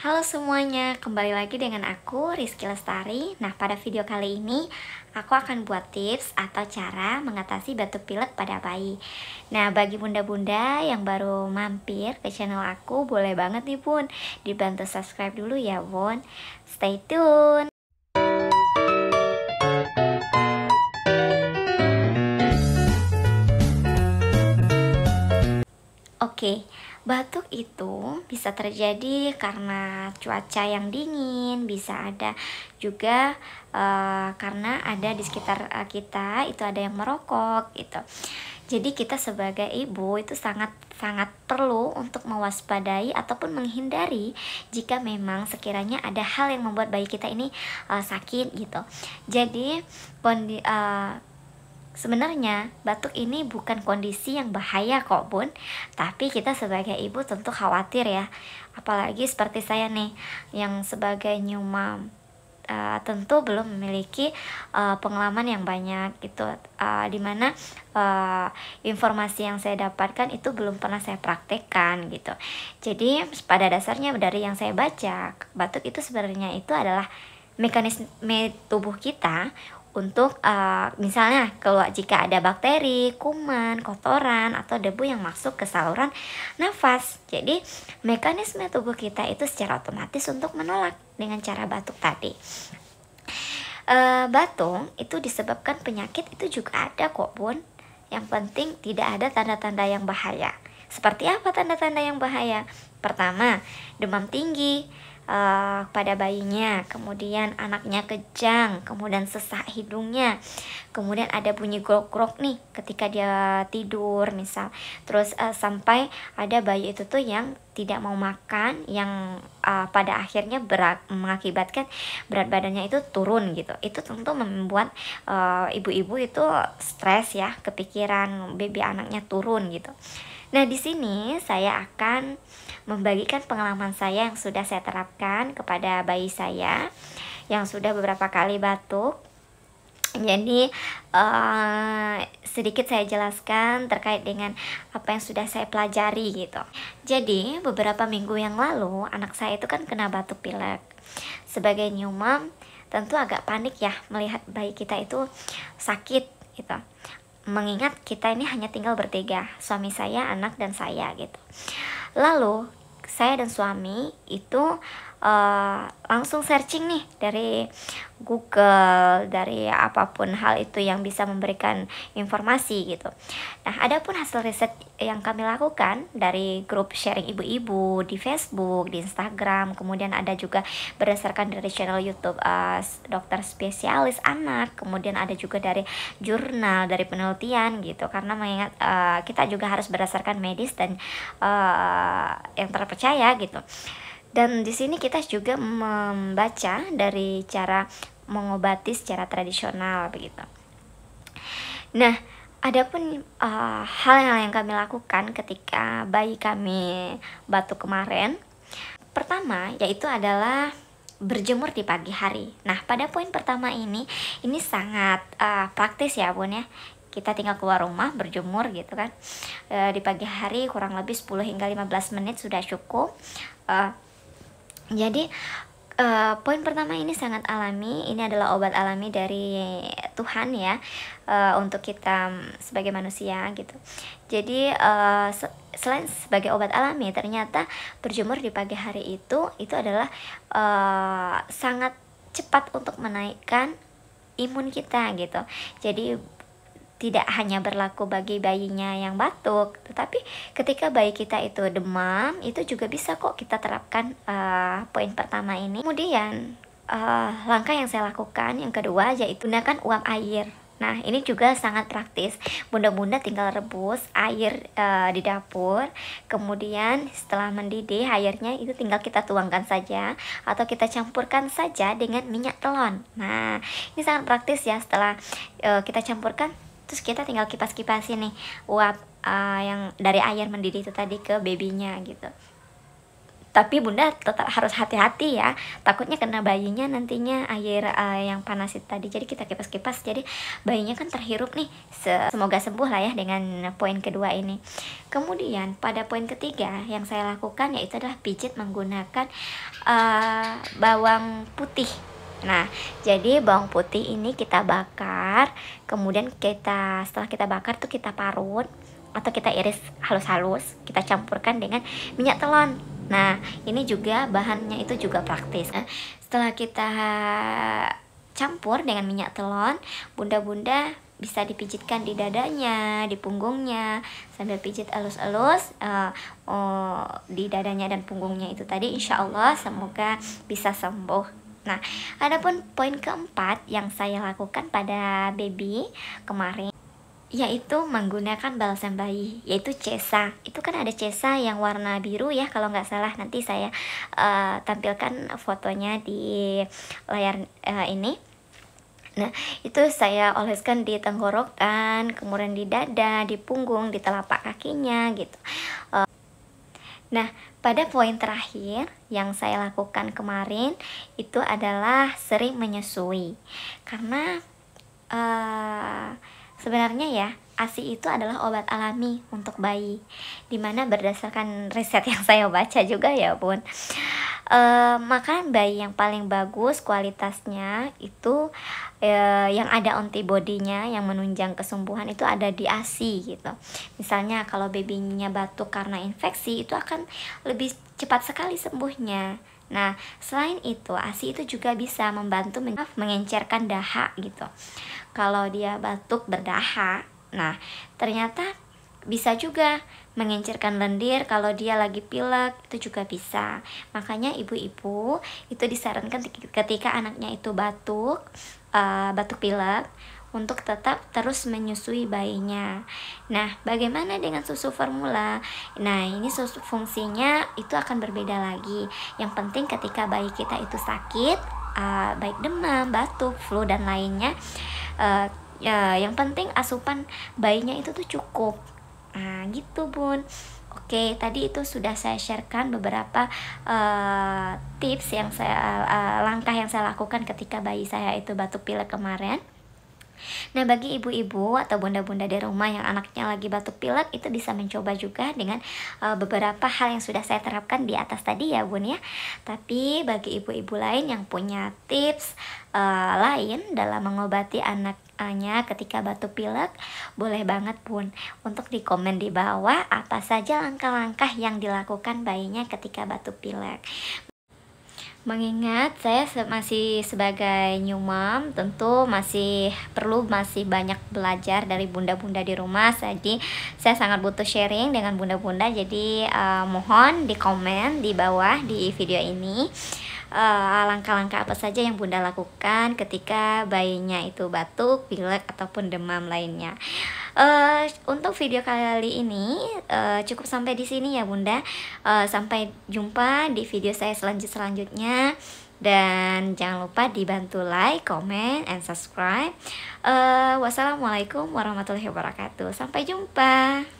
Halo semuanya, kembali lagi dengan aku Rizky Lestari Nah pada video kali ini aku akan buat tips atau cara mengatasi batuk pilek pada bayi Nah bagi bunda-bunda yang baru mampir ke channel aku boleh banget nih pun Dibantu subscribe dulu ya bun Stay tune Oke, okay Batuk itu bisa terjadi karena cuaca yang dingin, bisa ada juga uh, karena ada di sekitar eh, kita itu ada yang merokok gitu. Jadi kita sebagai ibu itu sangat sangat perlu untuk mewaspadai ataupun menghindari jika memang sekiranya ada hal yang membuat bayi kita ini uh, sakit gitu. Jadi uh, Sebenarnya, batuk ini bukan kondisi yang bahaya kok bun, tapi kita sebagai ibu tentu khawatir ya. Apalagi seperti saya nih, yang sebagai new mom. Uh, eh, tentu belum memiliki uh, pengalaman yang banyak gitu uh, eh, dimana uh, informasi yang saya dapatkan itu belum pernah saya praktekkan gitu jadi pada dasarnya dari yang saya baca batuk itu sebenarnya itu adalah mekanisme tubuh kita untuk uh, misalnya kalau jika ada bakteri, kuman, kotoran atau debu yang masuk ke saluran nafas. Jadi mekanisme tubuh kita itu secara otomatis untuk menolak dengan cara batuk tadi. Uh, batuk itu disebabkan penyakit itu juga ada kok bun. Yang penting tidak ada tanda-tanda yang bahaya. Seperti apa tanda-tanda yang bahaya? Pertama, demam tinggi uh, pada bayinya, kemudian anaknya kejang, kemudian sesak hidungnya, kemudian ada bunyi grok-grok nih ketika dia tidur misal, terus uh, sampai ada bayi itu tuh yang tidak mau makan, yang uh, pada akhirnya berat mengakibatkan berat badannya itu turun gitu, itu tentu membuat ibu-ibu uh, ibu -ibu itu stres ya, kepikiran baby anaknya turun gitu. Nah, di sini saya akan membagikan pengalaman saya yang sudah saya terapkan kepada bayi saya yang sudah beberapa kali batuk. Jadi uh, sedikit saya jelaskan terkait dengan apa yang sudah saya pelajari gitu. Jadi beberapa minggu yang lalu anak saya itu kan kena batuk pilek. Sebagai new mom tentu agak panik ya melihat bayi kita itu sakit gitu mengingat kita ini hanya tinggal bertiga, suami saya, anak dan saya gitu. Lalu saya dan suami itu Eh, langsung searching nih dari Google, dari apapun hal itu yang bisa memberikan informasi gitu. Nah, ada pun hasil riset yang kami lakukan dari grup sharing ibu-ibu di Facebook, di Instagram, kemudian ada juga berdasarkan dari channel YouTube uh, dokter spesialis anak, kemudian ada juga dari jurnal, dari penelitian gitu. Karena mengingat uh, kita juga harus berdasarkan medis dan uh, yang terpercaya gitu. Dan di sini kita juga membaca dari cara mengobati secara tradisional begitu. Nah, adapun hal eh, hal-hal yang kami lakukan ketika bayi kami batuk kemarin, pertama yaitu adalah berjemur di pagi hari. Nah, pada poin pertama ini, ini sangat uh, praktis ya, Bun ya. Kita tinggal keluar rumah berjemur gitu kan. uh, di pagi hari kurang lebih 10 hingga 15 menit sudah cukup. uh, jadi uh, poin pertama ini sangat alami. Ini adalah obat alami dari Tuhan ya uh, untuk kita mm, sebagai manusia gitu. Jadi uh, se selain sebagai obat alami, ternyata berjemur di pagi hari itu itu adalah uh, sangat cepat untuk menaikkan imun kita gitu. Jadi tidak hanya berlaku bagi bayinya yang batuk, tetapi ketika bayi kita itu demam, itu juga bisa kok kita terapkan uh, poin pertama ini. Kemudian uh, langkah yang saya lakukan yang kedua yaitu gunakan uap air. Nah, ini juga sangat praktis. Bunda-bunda tinggal rebus air e, di dapur. Kemudian setelah mendidih airnya itu tinggal kita tuangkan saja atau kita campurkan saja dengan minyak telon. Nah, ini sangat praktis ya setelah e, kita campurkan terus kita tinggal kipas-kipasin nih uap uh, yang dari air mendidih itu tadi ke babynya gitu tapi bunda tetap harus hati-hati ya takutnya kena bayinya nantinya air uh, yang panas itu tadi jadi kita kipas-kipas jadi bayinya kan terhirup nih semoga sembuh lah ya dengan poin kedua ini kemudian pada poin ketiga yang saya lakukan yaitu adalah pijit menggunakan uh, bawang putih Nah, jadi bawang putih ini kita bakar, kemudian kita setelah kita bakar tuh kita parut atau kita iris halus-halus, kita campurkan dengan minyak telon. Nah, ini juga bahannya itu juga praktis. Eh, setelah kita campur dengan minyak telon, bunda-bunda bisa dipijitkan di dadanya, di punggungnya sambil pijit elus-elus uh, eh, uh, oh, di dadanya dan punggungnya itu tadi insya Allah semoga bisa sembuh Nah, adapun poin keempat yang saya lakukan pada baby kemarin yaitu menggunakan balsam bayi yaitu cesa itu kan ada cesa yang warna biru ya kalau nggak salah nanti saya uh, tampilkan fotonya di layar uh, ini Nah, itu saya oleskan di tenggorokan, kemudian di dada, di punggung, di telapak kakinya gitu. Uh, Nah, pada poin terakhir yang saya lakukan kemarin itu adalah sering menyusui. Karena uh, sebenarnya ya, ASI itu adalah obat alami untuk bayi. Dimana berdasarkan riset yang saya baca juga ya, Bun uh, makanan bayi yang paling bagus kualitasnya itu uh, yang ada antibodinya yang menunjang kesembuhan itu ada di ASI gitu. Misalnya kalau babynya batuk karena infeksi itu akan lebih cepat sekali sembuhnya. Nah, selain itu, ASI itu juga bisa membantu men mengencerkan dahak gitu. Kalau dia batuk berdahak, nah ternyata bisa juga mengencerkan lendir kalau dia lagi pilek itu juga bisa makanya ibu-ibu itu disarankan ketika anaknya itu batuk uh, batuk pilek untuk tetap terus menyusui bayinya. Nah, bagaimana dengan susu formula? Nah, ini susu fungsinya itu akan berbeda lagi. Yang penting ketika bayi kita itu sakit, uh, baik demam, batuk, flu dan lainnya, uh, ya, yang penting asupan bayinya itu tuh cukup Nah, gitu bun. Oke, tadi itu sudah saya sharekan beberapa uh, tips yang saya uh, langkah yang saya lakukan ketika bayi saya itu batuk pilek kemarin. Nah, bagi ibu-ibu atau bunda-bunda di rumah yang anaknya lagi batuk pilek itu bisa mencoba juga dengan uh, beberapa hal yang sudah saya terapkan di atas tadi ya, Bun ya. Tapi bagi ibu-ibu lain yang punya tips uh, lain dalam mengobati anak nya ketika batu pilek boleh banget pun untuk di komen di bawah apa saja langkah-langkah yang dilakukan bayinya ketika batu pilek Mengingat saya masih sebagai new mom, tentu masih perlu masih banyak belajar dari bunda-bunda di rumah. Jadi saya sangat butuh sharing dengan bunda-bunda. Jadi uh, mohon di komen di bawah di video ini Eh, langkah-langkah uh, apa saja yang Bunda lakukan ketika bayinya itu batuk, pilek ataupun demam lainnya. Uh, untuk video kali ini uh, cukup sampai di sini ya Bunda. Uh, sampai jumpa di video saya selanjut selanjutnya dan jangan lupa dibantu like, comment, and subscribe. Uh, wassalamualaikum warahmatullahi wabarakatuh. Sampai jumpa.